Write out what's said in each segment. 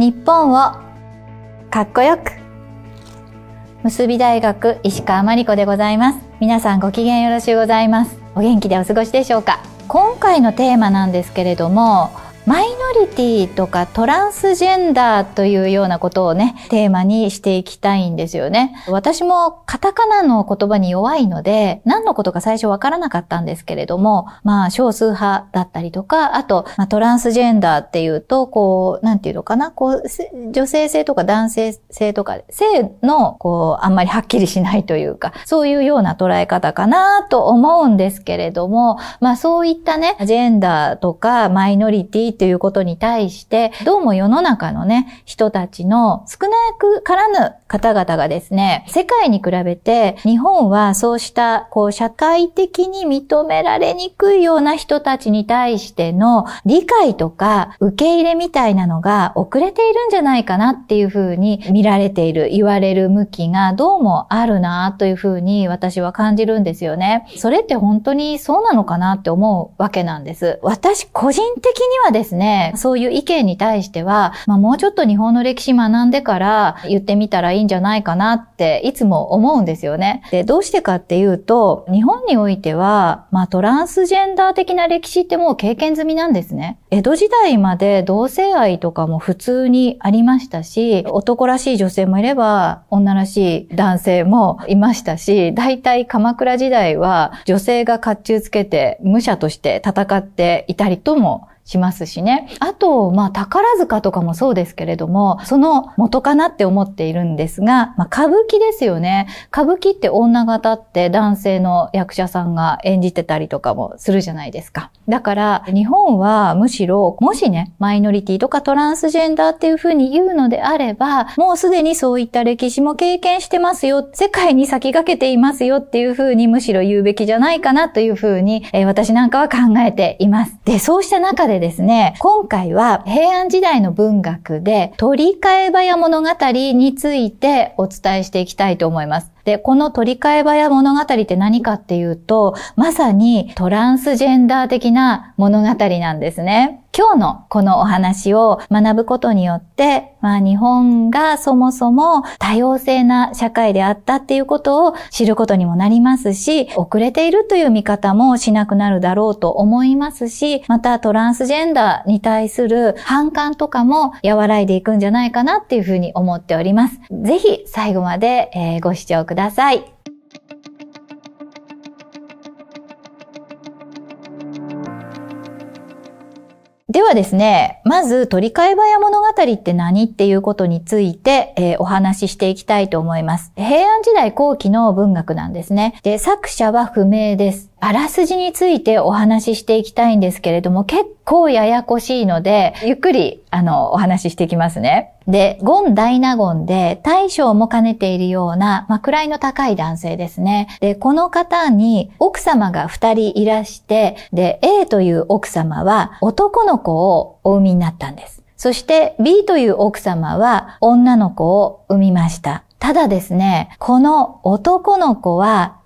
日本をかっこよく結び大学石川真理子でございます皆さんご機嫌よろしゅうございますお元気でお過ごしでしょうか今回のテーマなんですけれどもマイノリティとかトランスジェンダーというようなことをね、テーマにしていきたいんですよね。私もカタカナの言葉に弱いので、何のことか最初わからなかったんですけれども、まあ少数派だったりとか、あと、まあ、トランスジェンダーっていうと、こう、なんていうのかな、こう、女性性とか男性性とか、性の、こう、あんまりはっきりしないというか、そういうような捉え方かなと思うんですけれども、まあそういったね、ジェンダーとかマイノリティっていうことに対して、どうも世の中のね、人たちの少なくからぬ方々がですね、世界に比べて日本はそうしたこう社会的に認められにくいような人たちに対しての理解とか受け入れみたいなのが遅れているんじゃないかなっていうふうに見られている、言われる向きがどうもあるなというふうに私は感じるんですよね。それって本当にそうなのかなって思うわけなんです。私個人的にはですですね。そういう意見に対しては、まあ、もうちょっと日本の歴史学んでから言ってみたらいいんじゃないかなっていつも思うんですよね。で、どうしてかっていうと、日本においては、まあ、トランスジェンダー的な歴史ってもう経験済みなんですね。江戸時代まで同性愛とかも普通にありましたし、男らしい女性もいれば、女らしい男性もいましたし、大体鎌倉時代は女性が甲冑つけて武者として戦っていたりともしますしね。あと、まあ、宝塚とかもそうですけれども、その元かなって思っているんですが、まあ、歌舞伎ですよね。歌舞伎って女型って男性の役者さんが演じてたりとかもするじゃないですか。だから、日本はむしろ、もしね、マイノリティとかトランスジェンダーっていうふうに言うのであれば、もうすでにそういった歴史も経験してますよ、世界に先駆けていますよっていうふうにむしろ言うべきじゃないかなというふうに、えー、私なんかは考えています。で、そうした中でですね、今回は平安時代の文学で、取り替えや物語についてお伝えしていきたいと思います。で、この取り替え場や物語って何かっていうと、まさにトランスジェンダー的な物語なんですね。今日のこのお話を学ぶことによって、まあ日本がそもそも多様性な社会であったっていうことを知ることにもなりますし、遅れているという見方もしなくなるだろうと思いますし、またトランスジェンダーに対する反感とかも和らいでいくんじゃないかなっていうふうに思っております。ぜひ最後までご視聴ください。ください。ではですね、まず、取り替え早物語って何っていうことについて、えー、お話ししていきたいと思います。平安時代後期の文学なんですね。で、作者は不明です。あらすじについてお話ししていきたいんですけれども、結構ややこしいので、ゆっくり、あの、お話ししていきますね。で、ゴン・大納言で、大将も兼ねているような、まあ、位の高い男性ですね。で、この方に奥様が二人いらして、で、A という奥様は男の子をお産みになったんです。そして B という奥様は女の子を産みました。ただですね、この男の子は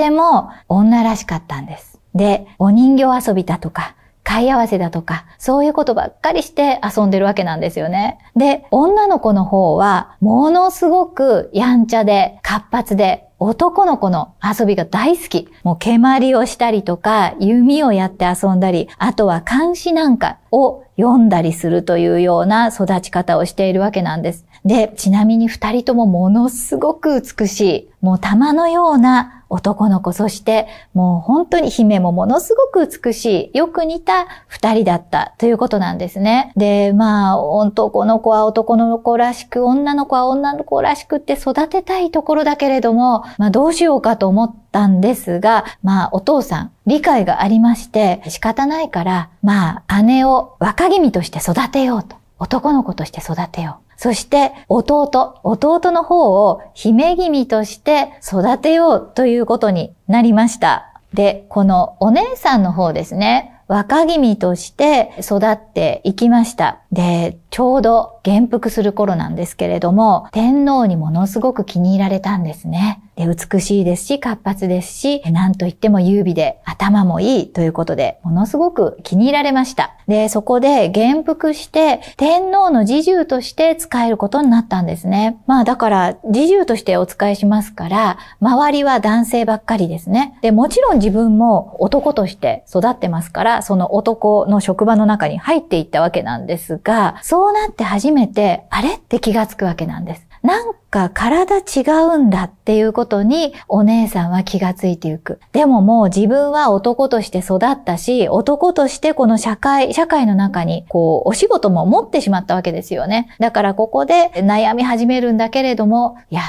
でても女らしかったんです。で、お人形遊びだとか、い合わせだとか、そういうことばっかりして遊んでるわけなんですよね。で、女の子の方は、ものすごくやんちゃで、活発で、男の子の遊びが大好き。もう蹴鞠をしたりとか、弓をやって遊んだり、あとは監視なんかを読んだりするというような育ち方をしているわけなんです。で、ちなみに二人ともものすごく美しい、もう玉のような男の子、そしてもう本当に姫もものすごく美しい、よく似た二人だったということなんですね。で、まあ、男の子は男の子らしく、女の子は女の子らしくって育てたいところだけれども、まあどうしようかと思ったんですが、まあお父さん、理解がありまして、仕方ないから、まあ姉を若君として育てようと。男の子として育てよう。そして弟、弟の方を姫君として育てようということになりました。で、このお姉さんの方ですね、若君として育っていきました。で、ちょうど元服する頃なんですけれども、天皇にものすごく気に入られたんですね。美しいですし、活発ですし、なんといっても優美で頭もいいということで、ものすごく気に入られました。で、そこで元服して、天皇の侍従として使えることになったんですね。まあだから、侍従としてお使いしますから、周りは男性ばっかりですね。で、もちろん自分も男として育ってますから、その男の職場の中に入っていったわけなんですが、そうなって初めて、あれって気がつくわけなんです。なんか体違うんだっていうことにお姉さんは気がついていく。でももう自分は男として育ったし、男としてこの社会、社会の中にこうお仕事も持ってしまったわけですよね。だからここで悩み始めるんだけれども、いや、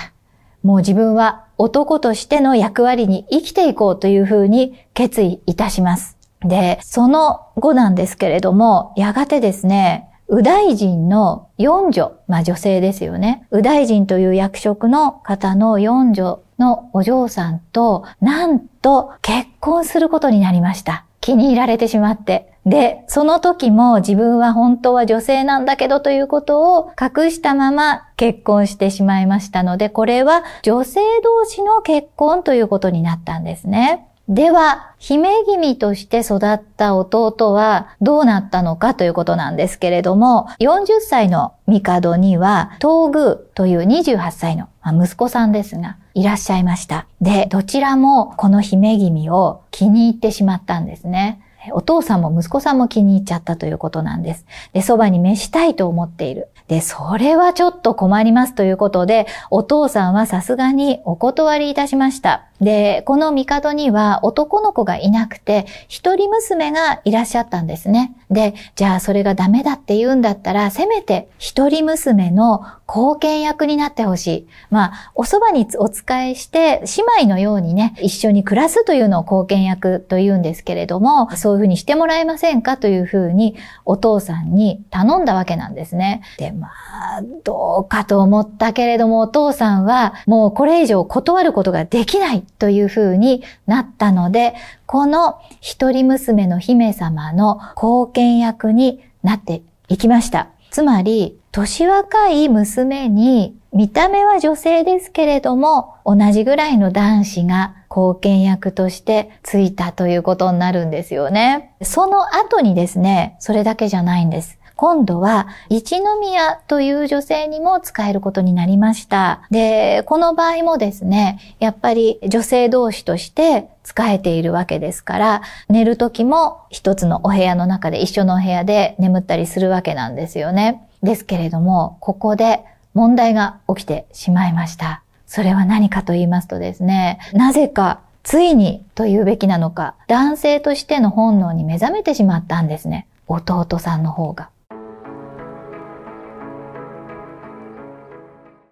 もう自分は男としての役割に生きていこうというふうに決意いたします。で、その後なんですけれども、やがてですね、右大臣の四女、まあ女性ですよね。右大臣という役職の方の四女のお嬢さんと、なんと結婚することになりました。気に入られてしまって。で、その時も自分は本当は女性なんだけどということを隠したまま結婚してしまいましたので、これは女性同士の結婚ということになったんですね。では、姫君として育った弟はどうなったのかということなんですけれども、40歳の帝には、東宮という28歳の、ま息子さんですが、いらっしゃいました。で、どちらもこの姫君を気に入ってしまったんですね。お父さんも息子さんも気に入っちゃったということなんです。で、そばに召したいと思っている。で、それはちょっと困りますということで、お父さんはさすがにお断りいたしました。で、この帝には男の子がいなくて、一人娘がいらっしゃったんですね。で、じゃあそれがダメだって言うんだったら、せめて一人娘の貢献役になってほしい。まあ、おそばにお使いして、姉妹のようにね、一緒に暮らすというのを貢献役と言うんですけれども、そういうふうにしてもらえませんかというふうに、お父さんに頼んだわけなんですね。で、まあ、どうかと思ったけれども、お父さんは、もうこれ以上断ることができないというふうになったので、この一人娘の姫様の貢献役になっていきました。つまり、年若い娘に、見た目は女性ですけれども、同じぐらいの男子が貢献役としてついたということになるんですよね。その後にですね、それだけじゃないんです。今度は一宮という女性にも使えることになりました。で、この場合もですね、やっぱり女性同士として使えているわけですから、寝る時も一つのお部屋の中で一緒のお部屋で眠ったりするわけなんですよね。ですけれども、ここで問題が起きてしまいました。それは何かと言いますとですね、なぜかついにと言うべきなのか、男性としての本能に目覚めてしまったんですね。弟さんの方が。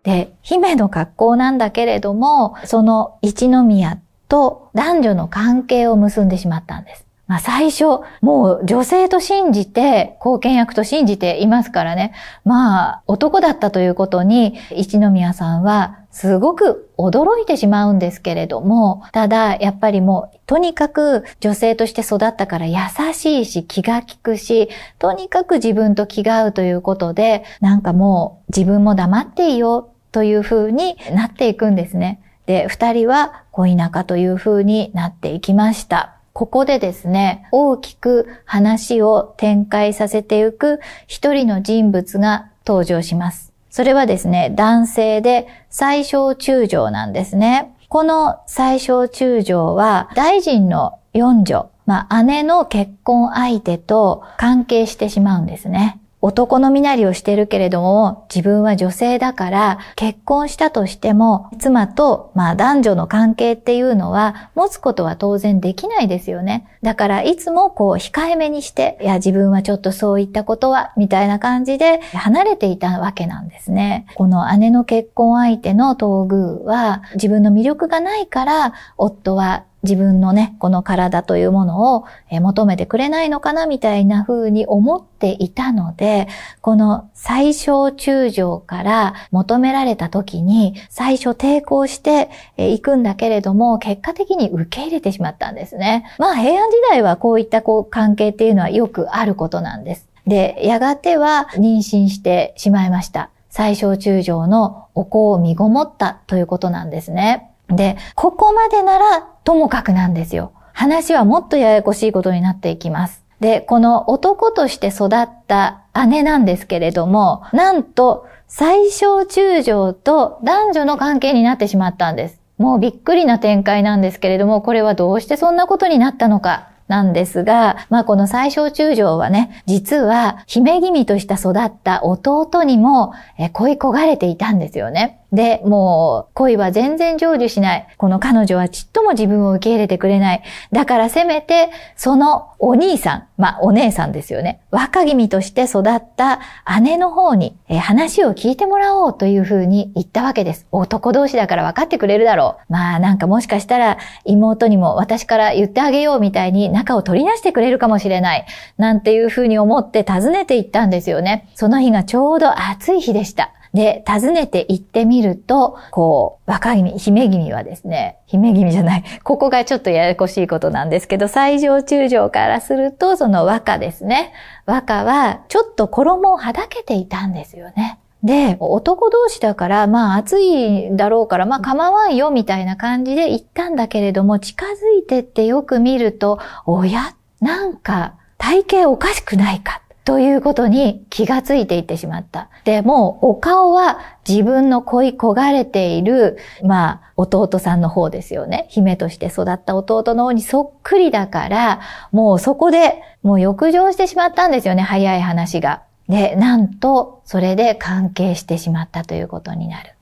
で、姫の格好なんだけれども、その一宮と男女の関係を結んでしまったんです。まあ最初、もう女性と信じて、貢献役と信じていますからね。まあ男だったということに、一宮さんはすごく驚いてしまうんですけれども、ただやっぱりもうとにかく女性として育ったから優しいし気が利くし、とにかく自分と気が合うということで、なんかもう自分も黙っていいよという風になっていくんですね。で、二人は恋仲という風になっていきました。ここでですね、大きく話を展開させていく一人の人物が登場します。それはですね、男性で最小中将なんですね。この最小中将は大臣の四女、まあ、姉の結婚相手と関係してしまうんですね。男の身なりをしてるけれども、自分は女性だから、結婚したとしても、妻と、まあ男女の関係っていうのは、持つことは当然できないですよね。だから、いつもこう、控えめにして、いや、自分はちょっとそういったことは、みたいな感じで、離れていたわけなんですね。この姉の結婚相手の遭遇は、自分の魅力がないから、夫は自分のね、この体というものを求めてくれないのかなみたいな風に思っていたので、この最小中条から求められた時に最初抵抗していくんだけれども、結果的に受け入れてしまったんですね。まあ平安時代はこういったこう関係っていうのはよくあることなんです。で、やがては妊娠してしまいました。最小中条のお子を身ごもったということなんですね。で、ここまでならともかくなんですよ。話はもっとややこしいことになっていきます。で、この男として育った姉なんですけれども、なんと最小中将と男女の関係になってしまったんです。もうびっくりな展開なんですけれども、これはどうしてそんなことになったのか。なんですが、まあこの最小中将はね、実は姫君とした育った弟にも恋焦がれていたんですよね。で、もう恋は全然成就しない。この彼女はちっとも自分を受け入れてくれない。だからせめて、そのお兄さん、まあお姉さんですよね。若君として育った姉の方に話を聞いてもらおうというふうに言ったわけです。男同士だから分かってくれるだろう。まあなんかもしかしたら妹にも私から言ってあげようみたいに仲を取り出してくれるかもしれない。なんていうふうに思って訪ねて行ったんですよね。その日がちょうど暑い日でした。で、訪ねて行ってみると、こう、若君、姫君はですね、姫君じゃない、ここがちょっとややこしいことなんですけど、最上中将からすると、その和歌ですね。和歌は、ちょっと衣をはだけていたんですよね。で、男同士だから、まあ暑いだろうから、まあ構わんよみたいな感じで行ったんだけれども、近づいてってよく見ると、おやなんか体型おかしくないかということに気がついていってしまった。で、もうお顔は自分の恋焦がれている、まあ、弟さんの方ですよね。姫として育った弟の方にそっくりだから、もうそこで、もう欲情してしまったんですよね、早い話が。で、なんと、それで関係してしまったということになる。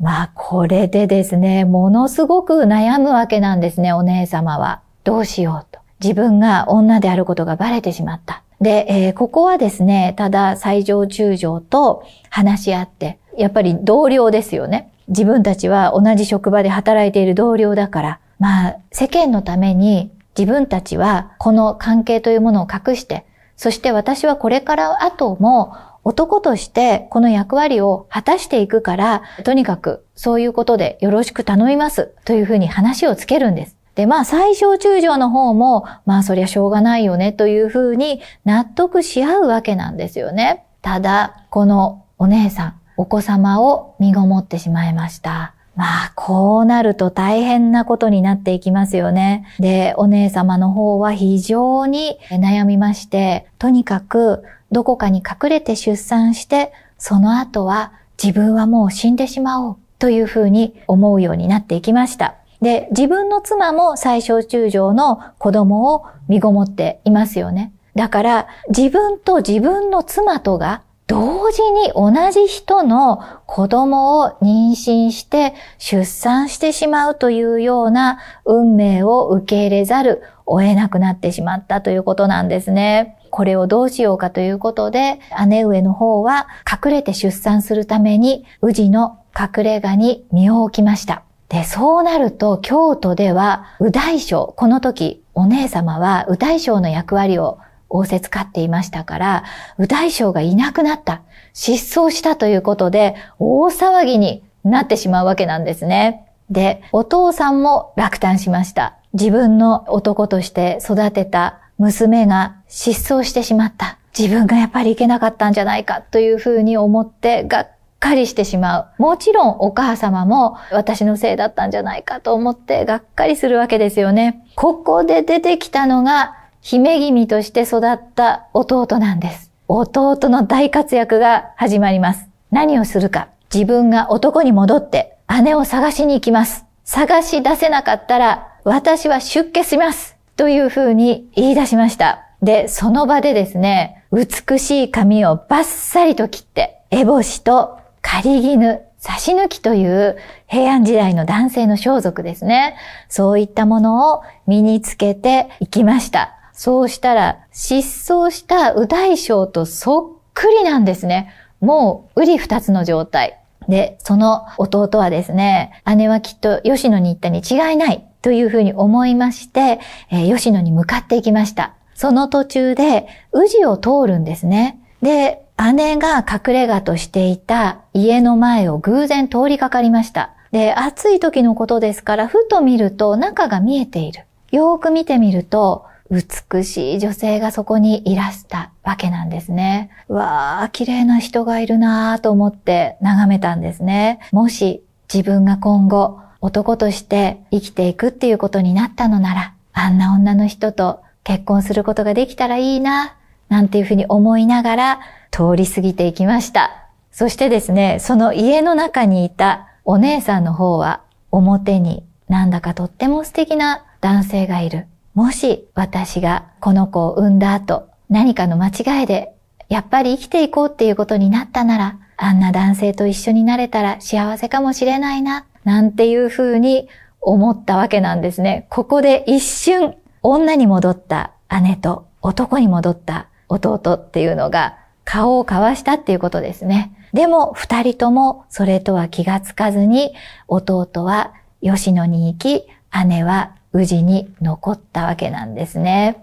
まあ、これでですね、ものすごく悩むわけなんですね、お姉様は。どうしようと。自分が女であることがバレてしまった。で、えー、ここはですね、ただ最上中将と話し合って、やっぱり同僚ですよね。自分たちは同じ職場で働いている同僚だから、まあ、世間のために自分たちはこの関係というものを隠して、そして私はこれから後も男としてこの役割を果たしていくから、とにかくそういうことでよろしく頼みますというふうに話をつけるんです。で、まあ、最小中条の方も、まあ、そりゃしょうがないよねというふうに納得し合うわけなんですよね。ただ、このお姉さん、お子様を身ごもってしまいました。まあ、こうなると大変なことになっていきますよね。で、お姉様の方は非常に悩みまして、とにかくどこかに隠れて出産して、その後は自分はもう死んでしまおうというふうに思うようになっていきました。で、自分の妻も最小中将の子供を身ごもっていますよね。だから、自分と自分の妻とが同時に同じ人の子供を妊娠して出産してしまうというような運命を受け入れざるを得なくなってしまったということなんですね。これをどうしようかということで、姉上の方は隠れて出産するために、宇治の隠れ家に身を置きました。で、そうなると京都では右大将、この時お姉様は右大将の役割を仰せつかっていましたから、右大将がいなくなった、失踪したということで大騒ぎになってしまうわけなんですね。で、お父さんも落胆しました。自分の男として育てた娘が失踪してしまった。自分がやっぱりいけなかったんじゃないかというふうに思ってがっかりしてしまう。もちろんお母様も私のせいだったんじゃないかと思ってがっかりするわけですよね。ここで出てきたのが姫君として育った弟なんです。弟の大活躍が始まります。何をするか。自分が男に戻って姉を探しに行きます。探し出せなかったら私は出家します。というふうに言い出しました。で、その場でですね、美しい髪をバッサリと切って、烏帽子と仮り絹、差し抜きという平安時代の男性の装束ですね。そういったものを身につけていきました。そうしたら、失踪した右大将とそっくりなんですね。もう、うり二つの状態。で、その弟はですね、姉はきっと吉野に行ったに違いないというふうに思いまして、えー、吉野に向かっていきました。その途中で、宇治を通るんですね。で、姉が隠れ家としていた家の前を偶然通りかかりました。で、暑い時のことですから、ふと見ると中が見えている。よーく見てみると、美しい女性がそこにいらしたわけなんですね。わー、綺麗な人がいるなーと思って眺めたんですね。もし自分が今後男として生きていくっていうことになったのなら、あんな女の人と結婚することができたらいいな、なんていうふうに思いながら、通り過ぎていきました。そしてですね、その家の中にいたお姉さんの方は表になんだかとっても素敵な男性がいる。もし私がこの子を産んだ後、何かの間違いで、やっぱり生きていこうっていうことになったなら、あんな男性と一緒になれたら幸せかもしれないな、なんていうふうに思ったわけなんですね。ここで一瞬、女に戻った姉と男に戻った弟っていうのが顔を交わしたっていうことですね。でも二人ともそれとは気がつかずに、弟は吉野に行き、姉は宇治に残ったわけなんですね。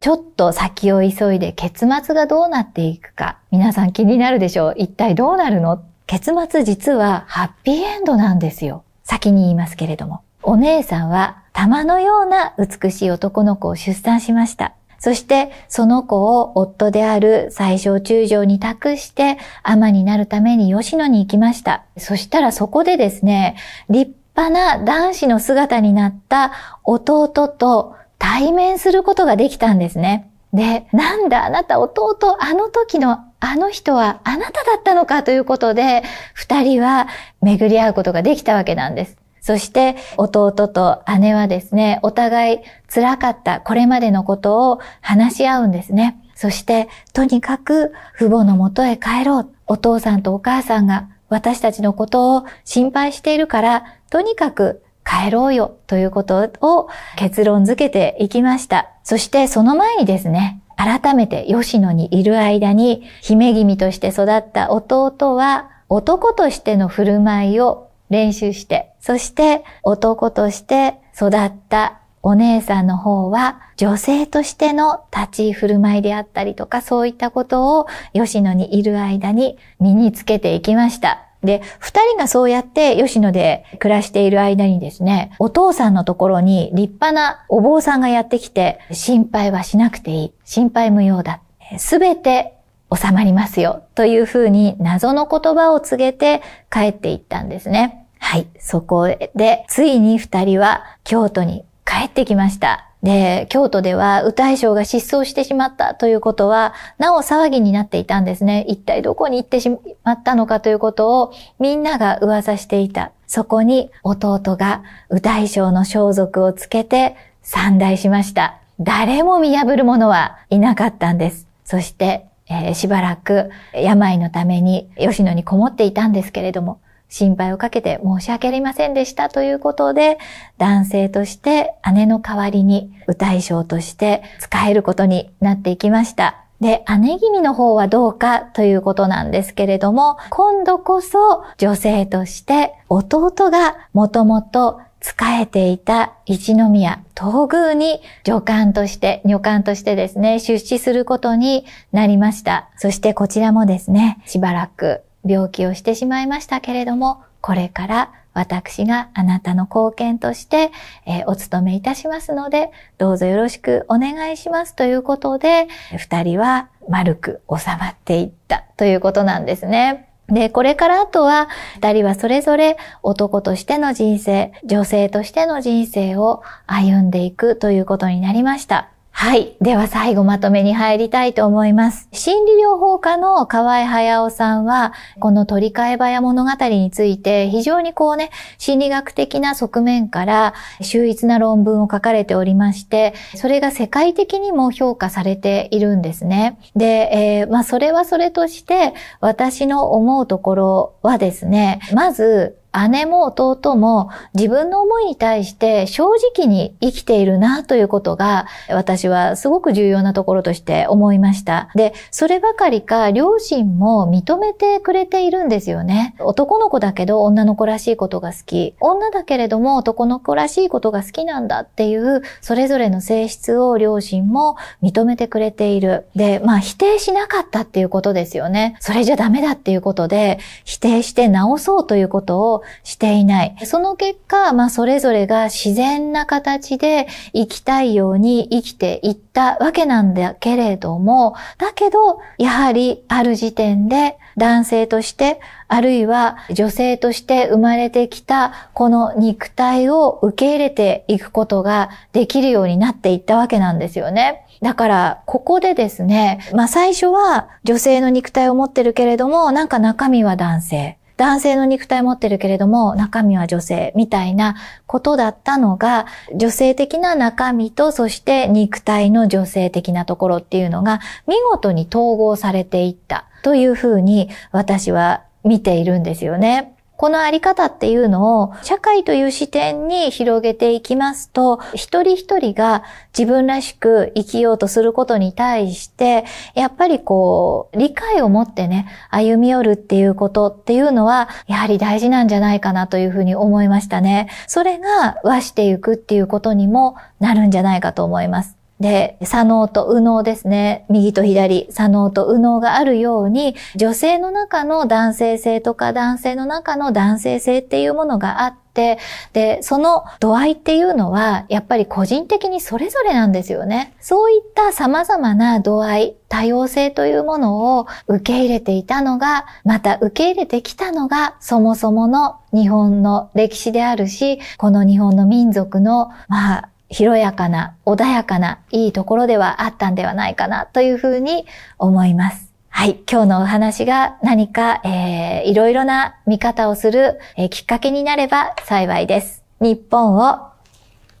ちょっと先を急いで結末がどうなっていくか、皆さん気になるでしょう一体どうなるの結末実はハッピーエンドなんですよ。先に言いますけれども。お姉さんは玉のような美しい男の子を出産しました。そしてその子を夫である最小中将に託して尼になるために吉野に行きました。そしたらそこでですね、立派な男子の姿になった弟と対面することができたんですね。で、なんだあなた弟、あの時のあの人はあなただったのかということで、二人は巡り合うことができたわけなんです。そして弟と姉はですね、お互い辛かったこれまでのことを話し合うんですね。そしてとにかく父母のもとへ帰ろう。お父さんとお母さんが私たちのことを心配しているから、とにかく帰ろうよということを結論づけていきました。そしてその前にですね、改めて吉野にいる間に姫君として育った弟は男としての振る舞いを練習して、そして男として育ったお姉さんの方は女性としての立ち振る舞いであったりとかそういったことを吉野にいる間に身につけていきました。で、二人がそうやって吉野で暮らしている間にですね、お父さんのところに立派なお坊さんがやってきて、心配はしなくていい。心配無用だ。すべて収まりますよというふうに謎の言葉を告げて帰っていったんですね。はい。そこで、ついに二人は京都に帰ってきました。で、京都では右大将が失踪してしまったということは、なお騒ぎになっていたんですね。一体どこに行ってしまったのかということをみんなが噂していた。そこに弟が右大将の装束をつけて散大しました。誰も見破る者はいなかったんです。そしてえー、しばらく病のために吉野にこもっていたんですけれども、心配をかけて申し訳ありませんでしたということで、男性として姉の代わりに歌い賞として使えることになっていきました。で、姉君の方はどうかということなんですけれども、今度こそ女性として弟がもともと仕えていた一宮東宮に女官として、女官としてですね、出資することになりました。そしてこちらもですね、しばらく病気をしてしまいましたけれども、これから私があなたの貢献として、えー、お務めいたしますので、どうぞよろしくお願いしますということで、二人は丸く収まっていったということなんですね。で、これからあとは、二人はそれぞれ男としての人生、女性としての人生を歩んでいくということになりました。はい。では最後まとめに入りたいと思います。心理療法家の河合駿さんは、この取り替え早物語について、非常にこうね、心理学的な側面から秀逸な論文を書かれておりまして、それが世界的にも評価されているんですね。で、えー、まあそれはそれとして、私の思うところはですね、まず、姉も弟も自分の思いに対して正直に生きているなということが私はすごく重要なところとして思いました。で、そればかりか両親も認めてくれているんですよね。男の子だけど女の子らしいことが好き。女だけれども男の子らしいことが好きなんだっていうそれぞれの性質を両親も認めてくれている。で、まあ否定しなかったっていうことですよね。それじゃダメだっていうことで否定して直そうということをしていない。その結果、まあ、それぞれが自然な形で生きたいように生きていったわけなんだけれども、だけど、やはりある時点で男性として、あるいは女性として生まれてきたこの肉体を受け入れていくことができるようになっていったわけなんですよね。だから、ここでですね、まあ最初は女性の肉体を持ってるけれども、なんか中身は男性。男性の肉体持ってるけれども中身は女性みたいなことだったのが、女性的な中身とそして肉体の女性的なところっていうのが見事に統合されていったというふうに私は見ているんですよね。このあり方っていうのを社会という視点に広げていきますと、一人一人が自分らしく生きようとすることに対して、やっぱりこう、理解を持ってね、歩み寄るっていうことっていうのは、やはり大事なんじゃないかなというふうに思いましたね。それが和していくっていうことにもなるんじゃないかと思います。で、左脳と右脳ですね。右と左、左脳と右脳があるように、女性の中の男性性とか男性の中の男性性っていうものがあって、で、その度合いっていうのは、やっぱり個人的にそれぞれなんですよね。そういった様々な度合い、多様性というものを受け入れていたのが、また受け入れてきたのが、そもそもの日本の歴史であるし、この日本の民族の、まあ、広やかな、穏やかな、いいところではあったんではないかなというふうに思います。はい。今日のお話が何か、えー、いろいろな見方をする、えー、きっかけになれば幸いです。日本を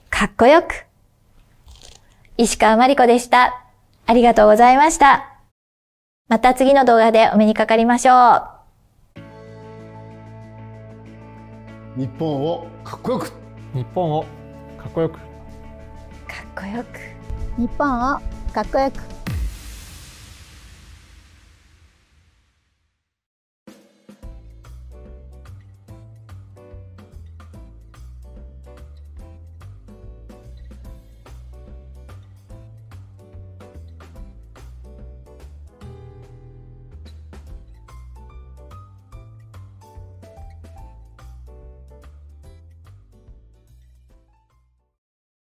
かっこよく石川まりこでした。ありがとうございました。また次の動画でお目にかかりましょう。日本をかっこよく日本をかっこよくこよく日本をかっこよく